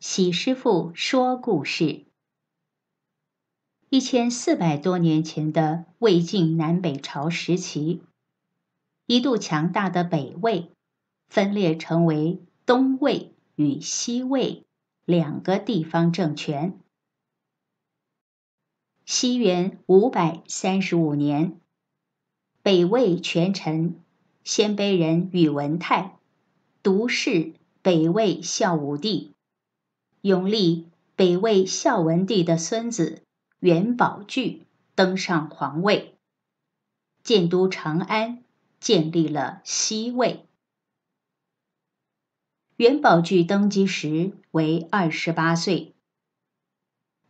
喜师傅说故事：一千四百多年前的魏晋南北朝时期，一度强大的北魏分裂成为东魏与西魏两个地方政权。西元五百三十五年，北魏权臣鲜卑人宇文泰独恃北魏孝武帝。永历，北魏孝文帝的孙子元宝炬登上皇位，建都长安，建立了西魏。元宝炬登基时为二十八岁，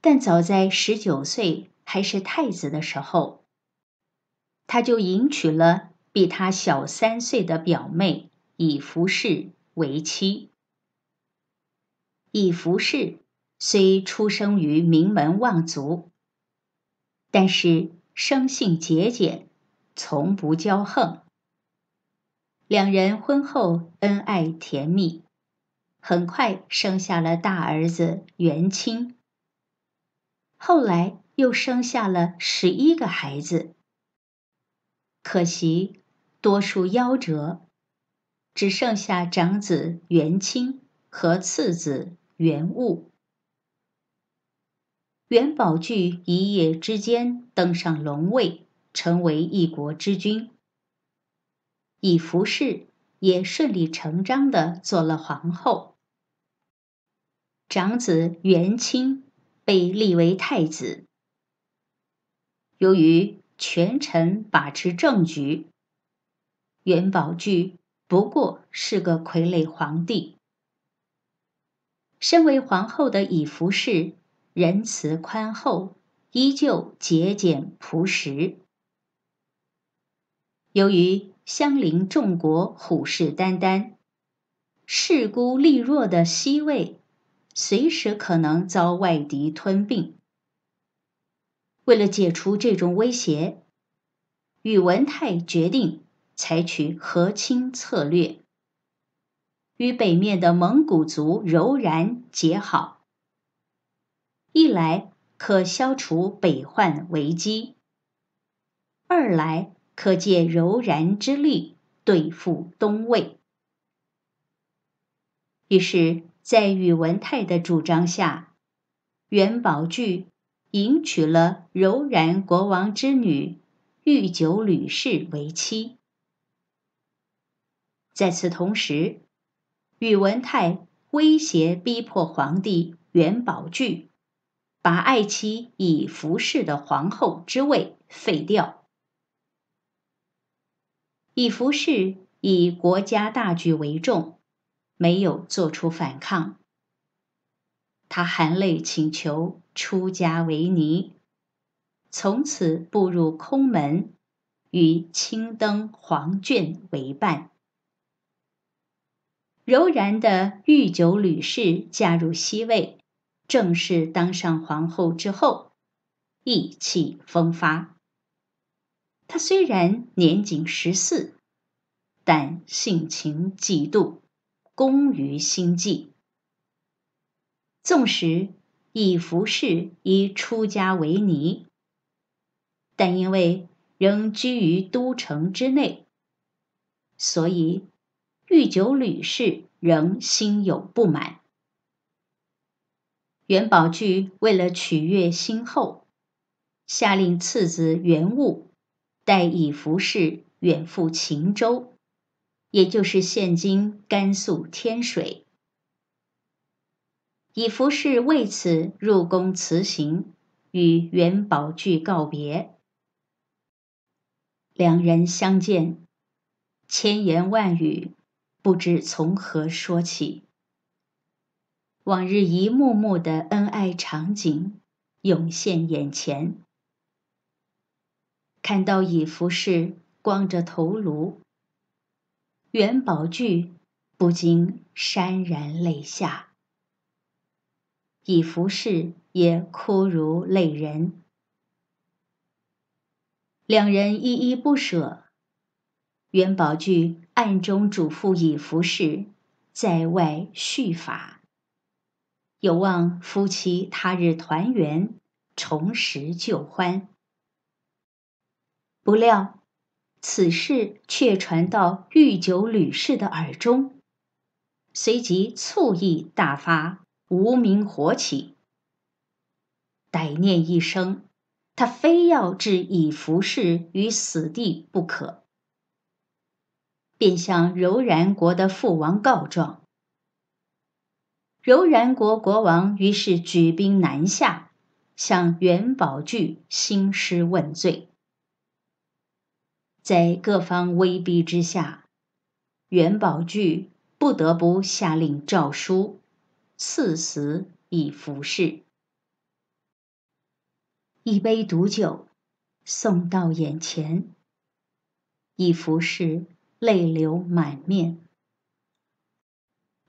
但早在十九岁还是太子的时候，他就迎娶了比他小三岁的表妹以服氏为妻。以服侍虽出生于名门望族，但是生性节俭，从不骄横。两人婚后恩爱甜蜜，很快生下了大儿子元清，后来又生下了十一个孩子，可惜多数夭折，只剩下长子元清和次子。原物。元宝炬一夜之间登上龙位，成为一国之君。以福氏也顺理成章的做了皇后。长子元清被立为太子。由于权臣把持政局，元宝炬不过是个傀儡皇帝。身为皇后的李福侍，仁慈宽厚，依旧节俭朴实。由于相邻众国虎视眈眈，势孤力弱的西魏，随时可能遭外敌吞并。为了解除这种威胁，宇文泰决定采取和亲策略。与北面的蒙古族柔然结好，一来可消除北患危机，二来可借柔然之力对付东魏。于是，在宇文泰的主张下，元宝炬迎娶了柔然国王之女御久吕氏为妻。在此同时，宇文泰威胁逼迫皇帝元宝炬，把爱妻以服侍的皇后之位废掉。以服侍以国家大局为重，没有做出反抗。他含泪请求出家为尼，从此步入空门，与青灯黄卷为伴。柔然的御酒吕氏嫁入西魏，正式当上皇后之后，意气风发。她虽然年仅十四，但性情嫉妒，工于心计。纵使以服侍以出家为尼，但因为仍居于都城之内，所以。御酒吕氏仍心有不满。元宝炬为了取悦新后，下令次子元务带乙服饰远赴秦州，也就是现今甘肃天水。乙服饰为此入宫辞行，与元宝炬告别。两人相见，千言万语。不知从何说起，往日一幕幕的恩爱场景涌现眼前。看到乙福士光着头颅，元宝炬不禁潸然泪下。乙福士也哭如泪人，两人依依不舍，元宝炬。暗中嘱咐以服侍，在外续法，有望夫妻他日团圆，重拾旧欢。不料此事却传到御酒吕氏的耳中，随即醋意大发，无名火起，歹念一生，他非要置以服侍于死地不可。便向柔然国的父王告状。柔然国国王于是举兵南下，向元宝炬兴师问罪。在各方威逼之下，元宝炬不得不下令诏书，赐死以服侍。一杯毒酒送到眼前，以服侍。泪流满面，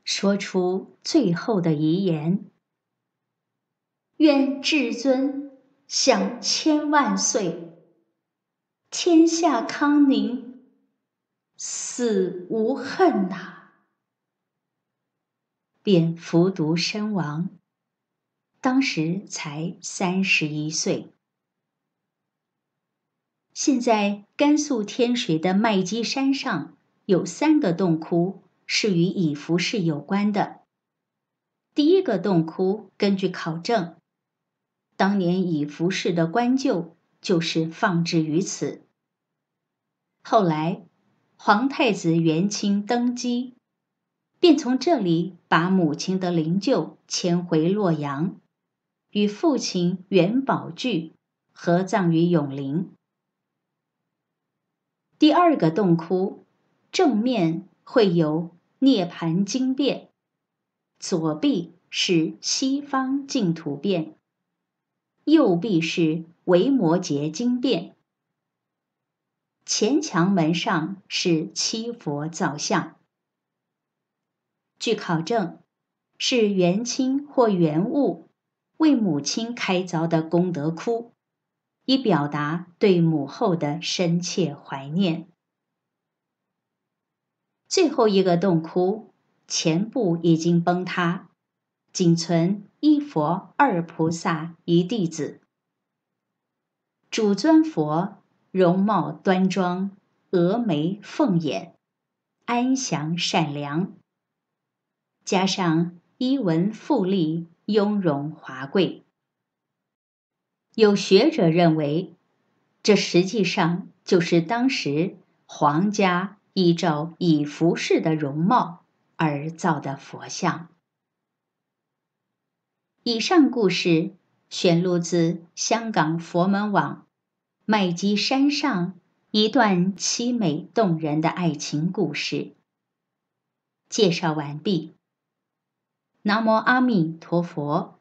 说出最后的遗言：“愿至尊享千万岁，天下康宁，死无恨呐。”便服毒身亡，当时才三十一岁。现在甘肃天水的麦积山上有三个洞窟是与乙弗氏有关的。第一个洞窟，根据考证，当年乙弗氏的棺柩就是放置于此。后来，皇太子元清登基，便从这里把母亲的灵柩迁回洛阳，与父亲元宝炬合葬于永陵。第二个洞窟正面绘有涅盘经变，左臂是西方净土变，右臂是维摩诘经变。前墙门上是七佛造像，据考证是元清或元物为母亲开凿的功德窟。以表达对母后的深切怀念。最后一个洞窟前部已经崩塌，仅存一佛二菩萨一弟子。主尊佛容貌端庄，峨眉凤眼，安详善良，加上衣纹富丽，雍容华贵。有学者认为，这实际上就是当时皇家依照以服饰的容貌而造的佛像。以上故事选录自香港佛门网《麦积山上》一段凄美动人的爱情故事。介绍完毕。南无阿弥陀佛。